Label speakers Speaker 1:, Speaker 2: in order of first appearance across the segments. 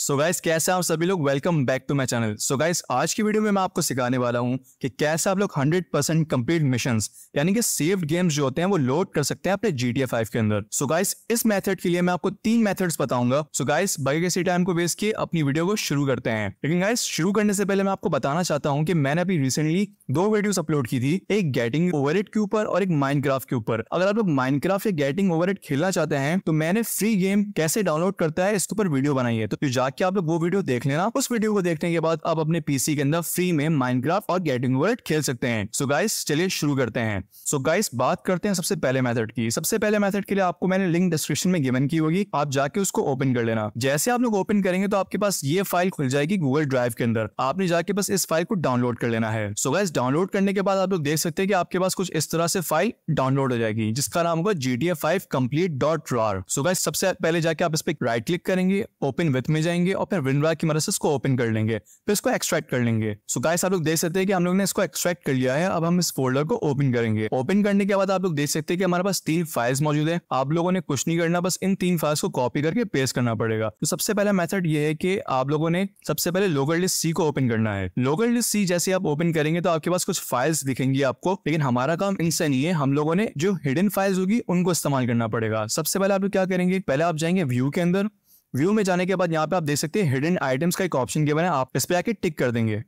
Speaker 1: सो so guys कैसे आप सभी लोग welcome back to my channel so guys आज की वीडियो में मैं आपको सिखाने वाला हूं कि कैसे आप लोग 100% परसेंट कम्प्लीट मिशन यानी कि सेव्ड गेम्स जो होते हैं वो लोड कर सकते हैं अपने जी टी के अंदर सो so गाइस इस मेथड के लिए मैं आपको तीन मेथड्स बताऊंगा सो गाइस बाई किसी टाइम को वेस्ट किए अपनी वीडियो को शुरू करते हैं लेकिन गाइस शुरू करने से पहले मैं आपको बताना चाहता हूँ की मैंने अभी रिसेंटली दो वीडियो अपलोड की थी एक गेटिंग ओवर के ऊपर और एक माइंड के ऊपर अगर आप लोग माइंड या गेटिंग ओवर खेलना चाहते हैं तो मैंने फ्री गेम कैसे डाउनलोड करता है इसके ऊपर वीडियो बनाई है तो जाके आप लोग वो वीडियो देख लेना उस वीडियो को देखने के बाद आप अपने पीसी के अंदर फ्री में माइनक्राफ्ट और गेटिंग वर्ल्ड खेल सकते हैं सो गाइस चलिए शुरू करते हैं सो गाइस बात करते हैं सबसे पहले मेथड की सबसे पहले मेथड के लिए आपको मैंने लिंक डिस्क्रिप्शन में गिवन की होगी आप जाके उसको ओपन कर लेना जैसे आप लोग ओपन करेंगे तो आपके पास ये फाइल खुल जाएगी गूगल ड्राइव के अंदर आपने जाके बस इस फाइल को डाउनलोड कर लेना है सो गाइस डाउनलोड करने के बाद आप लोग देख सकते हैं कि आपके पास कुछ इस तरह से फाइल डाउनलोड हो जाएगी जिसका नाम होगा G T A five complete dot rar so guys सबसे पहले जाके आप इस पर राइट क्लिक करेंगे ओपन विथ में जाएंगे जाएंगे और फिर विनवा की मदद से इसको ओपन कर लेंगे फिर इसको एक्सट्रैक्ट कर लेंगे सो गाइस आप लोग देख सकते हैं कि हम लोग ने इसको एक्सट्रैक्ट कर लिया है अब हम इस फोल्डर को ओपन करेंगे ओपन करने के बाद आप लोग देख सकते हैं कि हमारे पास तीन फाइल्स मौजूद है आप लोगों ने कुछ नहीं करना बस इन तीन फाइल्स को कॉपी करके पेस्ट करना पड़ेगा तो सबसे पहला मेथड ये है कि आप लोगों ने सबसे पहले लोकल लिस्ट सी को ओपन करना है लोकल लिस्ट सी जैसे आप ओपन करेंगे तो आपके पास कुछ फाइल्स दिखेंगी आपको लेकिन हमारा काम इनसे नहीं है हम लोगों ने जो हिडन फाइल्स होगी उनको इस्तेमाल करना पड़ेगा सबसे पहले आप लोग क्या करेंगे पहले आप जाएंगे व्यू के अंदर व्यू में जाने के बाद यहाँ पे आप देख सकते हैं हिडन आइटम्स का एक ऑप्शन गिवन है आप इस पर आके टिक कर देंगे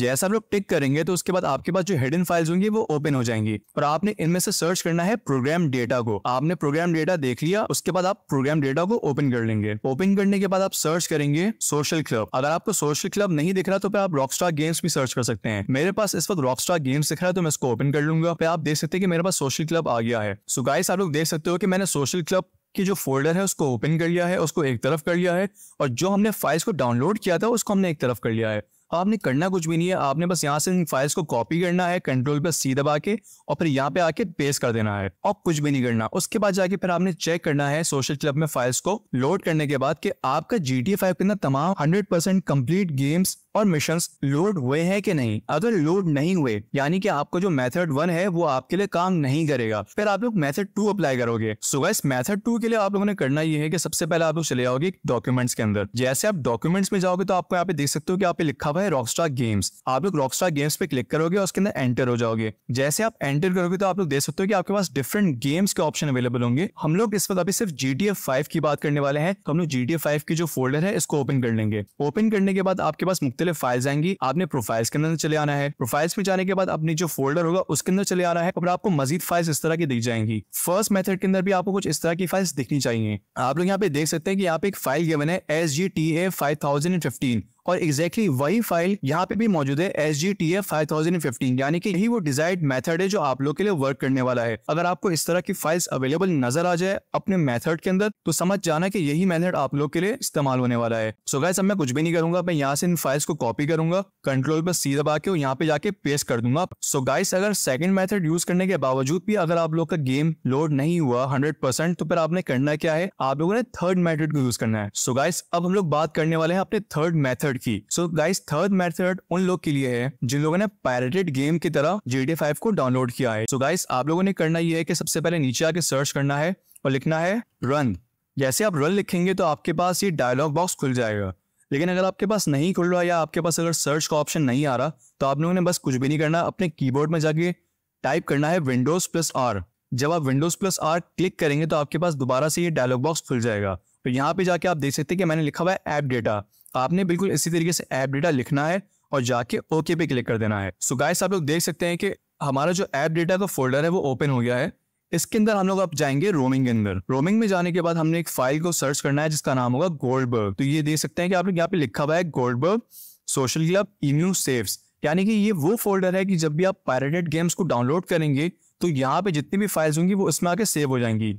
Speaker 1: जैसा आप लोग टिक करेंगे तो उसके बाद आपके पास जो हिडन फाइल्स होंगी वो ओपन हो जाएंगी और आपने इनमें से सर्च करना है प्रोग्राम डेटा को आपने प्रोग्राम डेटा देख लिया उसके बाद आप प्रोग्राम डेटा को ओपन कर लेंगे ओपन करने के बाद आप सर्च करेंगे सोशल क्लब अगर आपको सोशल क्लब नहीं दिख रहा तो फिर आप रॉकस्टार गेम्स भी सर्च कर सकते हैं मेरे पास इस वक्त स्टार गेम्स दिख रहा है तो मैं इसको ओपन कर लूंगा फिर आप देख सकते हैं कि मेरे पास सोशल क्लब आ गया है सुगाइस आप लोग देख सकते हो कि मैंने सोशल क्लब कि जो फोल्डर है उसको ओपन कर लिया है उसको एक तरफ कर लिया है और जो हमने फाइल्स को डाउनलोड किया था उसको हमने एक तरफ कर लिया है आपने करना कुछ भी नहीं है आपने बस यहाँ से इन फाइल्स को कॉपी करना है कंट्रोल पे सी दबा के और फिर यहाँ पे आके पेस्ट कर देना है और कुछ भी नहीं करना उसके बाद जाके फिर आपने चेक करना है सोशल क्लब में फाइल्स को लोड करने के बाद कि आपका जी टी फाइव के अंदर तमाम हंड्रेड परसेंट कम्प्लीट गेम्स और मिशन लोड हुए हैं कि नहीं अगर लोड नहीं हुए यानी कि आपको जो मेथड वन है वो आपके लिए काम नहीं करेगा फिर आप लोग मेथड टू अप्लाई करोगे सो गैस मेथड टू के लिए आप लोगों ने करना ये है कि सबसे पहले आप लोग चले जाओगे डॉक्यूमेंट्स के अंदर जैसे आप डॉक्यूमेंट्स में जाओगे तो आपको यहाँ पे देख सकते हो कि आप लिखा हुआ है रॉकस्टार गेम्स आप लोग रॉकस्टार गेम्स पे क्लिक करोगे और उसके अंदर एंटर हो जाओगे जैसे आप एंटर करोगे तो आप लोग देख सकते हो कि आपके पास डिफरेंट गेम्स के ऑप्शन अवेलेबल होंगे हम लोग इस वक्त अभी सिर्फ जी टी की बात करने वाले हैं तो हम लोग जी टी की जो फोल्डर है इसको ओपन कर लेंगे ओपन करने के बाद आपके पास मुख्तलिफ फाइल्स आएंगी आपने प्रोफाइल्स के अंदर चले आना है प्रोफाइल्स में जाने के बाद अपनी जो फोल्डर होगा उसके अंदर चले आना है और आपको मजीद फाइल्स इस तरह की दिख जाएंगी फर्स्ट मेथड के अंदर भी आपको कुछ इस तरह की फाइल्स दिखनी चाहिए आप लोग यहाँ पे देख सकते हैं कि यहाँ पे एक फाइल गेवन है S G T A five thousand and fifteen और एग्जैक्टली exactly वही फाइल यहाँ पे भी मौजूद है S G T F five thousand fifteen यानी कि यही वो डिजाइड मेथड है जो आप लोग के लिए वर्क करने वाला है अगर आपको इस तरह की फाइल्स अवेलेबल नजर आ जाए अपने मेथड के अंदर तो समझ जाना कि यही मेथड आप लोग के लिए इस्तेमाल होने वाला है सो गाय सब अब मैं कुछ भी नहीं करूंगा मैं यहाँ से इन फाइल्स को कॉपी करूंगा कंट्रोल पर सी दबा के और यहाँ पे जाके पेस्ट कर दूंगा सो गाइस अगर सेकंड मेथड यूज करने के बावजूद भी अगर आप लोग का गेम लोड नहीं हुआ हंड्रेड परसेंट तो फिर आपने करना क्या है आप लोगों ने थर्ड मेथड को यूज करना है सो गाइस अब हम लोग बात करने वाले हैं अपने थर्ड मेथड की सो गाइस थर्ड मेथड उन लोग के लिए है जिन लोगों ने पायरेटेड गेम की तरह जीटी फाइव को डाउनलोड किया है सो so गाइस आप लोगों ने करना यह है कि सबसे पहले नीचे आके सर्च करना है और लिखना है रन जैसे आप रन लिखेंगे तो आपके पास ये डायलॉग बॉक्स खुल जाएगा लेकिन अगर आपके पास नहीं खुल रहा या आपके पास अगर सर्च का ऑप्शन नहीं आ रहा तो आप लोगों ने बस कुछ भी नहीं करना अपने कीबोर्ड में जाके टाइप करना है विंडोज प्लस आर जब आप विंडोज प्लस आर क्लिक करेंगे तो आपके पास दोबारा से ये डायलॉग बॉक्स खुल जाएगा तो यहाँ पे जाके आप देख सकते हैं कि मैंने लिखा हुआ है ऐप डेटा आपने बिल्कुल इसी तरीके से ऐप डेटा लिखना है और जाके ओके पे क्लिक कर देना है सो गाइस आप लोग देख सकते हैं कि हमारा जो ऐप डेटा का फोल्डर है वो ओपन हो गया है इसके अंदर हम लोग अब जाएंगे रोमिंग के अंदर रोमिंग में जाने के बाद हमने एक फाइल को सर्च करना है जिसका नाम होगा गोल्डबर्ग तो ये देख सकते हैं कि आप लोग यहाँ पे लिखा हुआ है Goldberg social club emu saves यानी कि ये वो फोल्डर है कि जब भी आप पायरेटेड गेम्स को डाउनलोड करेंगे तो यहाँ पे जितनी भी फाइल्स होंगी वो इसमें आके सेव हो जाएंगी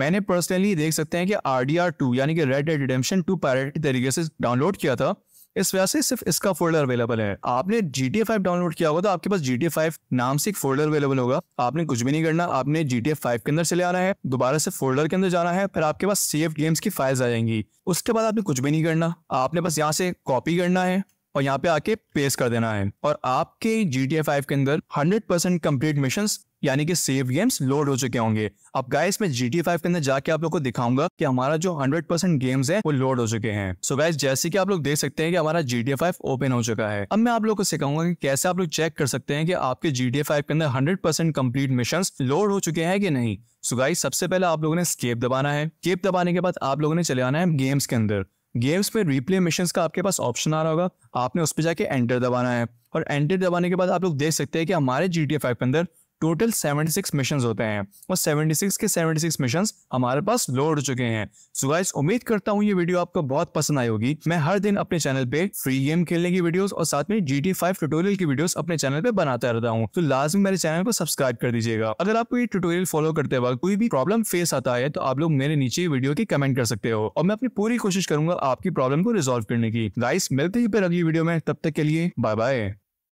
Speaker 1: मैंने पर्सनली देख सकते हैं कि आर डी आर टू यानी कि Red Dead Redemption two pirated तरीके से डाउनलोड किया था इस वजह से सिर्फ इसका फोल्डर अवेलेबल है आपने जी टी फाइव डाउनलोड किया होगा तो आपके पास जी टी फाइव नाम से एक फोल्डर अवेलेबल होगा आपने कुछ भी नहीं करना आपने जी टी फाइव के अंदर चले आना है दोबारा से फोल्डर के अंदर जाना है फिर आपके पास सेफ गेम्स की फाइल्स आ जाएंगी उसके बाद आपने कुछ भी नहीं करना आपने बस यहाँ से कॉपी करना है और यहाँ पे आके पेस कर देना है और आपके जी टी के अंदर हंड्रेड परसेंट कम्प्लीट मिशन यानी कि सेव गेम्स लोड हो चुके होंगे अब गाइस मैं जी टी फाइव के अंदर जाके आप लोग को दिखाऊंगा कि हमारा जो 100 परसेंट गेम्स है वो लोड हो चुके हैं सो so गाइस जैसे कि आप लोग देख सकते हैं कि हमारा जी टी फाइव ओपन हो चुका है अब मैं आप लोग को सिखाऊंगा कि कैसे आप लोग चेक कर सकते हैं कि आपके जी टी फाइव के अंदर hundred percent complete mission load हो चुके हैं कि नहीं सो so गाइस सबसे पहले आप लोगों ने स्केप दबाना है स्केप दबाने के बाद आप लोगों ने चले आना है गेम्स के अंदर गेम्स में रिप्ले मिशन का आपके पास ऑप्शन आ रहा होगा आपने उस पर जाके एंटर दबाना है और एंटर दबाने के बाद आप लोग देख सकते हैं कि हमारे जी टी के अंदर टोटल 76 मिशंस होते हैं और 76 के 76 मिशंस हमारे पास लोड हो चुके हैं सो गाइस उम्मीद करता हूँ ये वीडियो आपको बहुत पसंद आई होगी मैं हर दिन अपने चैनल पे फ्री गेम खेलने की वीडियोस और साथ में जी टी ट्यूटोरियल की वीडियोस अपने चैनल पे बनाता रहता हूँ तो लाजमी मेरे चैनल को सब्सक्राइब कर दीजिएगा अगर आपको ये ट्यूटोरियल फॉलो करते वक्त कोई भी प्रॉब्लम फेस आता है तो आप लोग मेरे नीचे वीडियो की कमेंट कर सकते हो और मैं अपनी पूरी कोशिश करूंगा आपकी प्रॉब्लम को रिजोल्व करने की गाइस मिलते ही फिर अगली वीडियो में तब तक के लिए बाय बाय